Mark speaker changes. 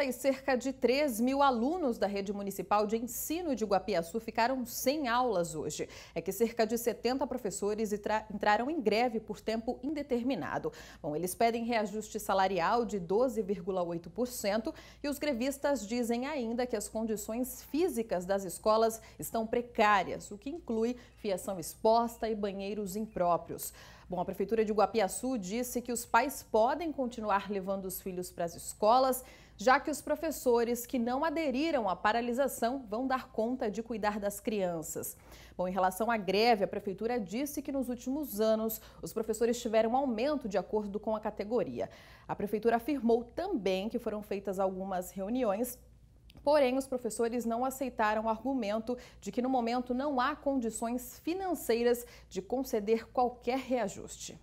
Speaker 1: E tá cerca de 3 mil alunos da rede municipal de ensino de Guapiaçu ficaram sem aulas hoje. É que cerca de 70 professores entraram em greve por tempo indeterminado. Bom, eles pedem reajuste salarial de 12,8% e os grevistas dizem ainda que as condições físicas das escolas estão precárias, o que inclui fiação exposta e banheiros impróprios. Bom, a Prefeitura de Guapiaçu disse que os pais podem continuar levando os filhos para as escolas já que os professores que não aderiram à paralisação vão dar conta de cuidar das crianças. Bom, em relação à greve, a prefeitura disse que nos últimos anos os professores tiveram aumento de acordo com a categoria. A prefeitura afirmou também que foram feitas algumas reuniões Porém, os professores não aceitaram o argumento de que no momento não há condições financeiras de conceder qualquer reajuste.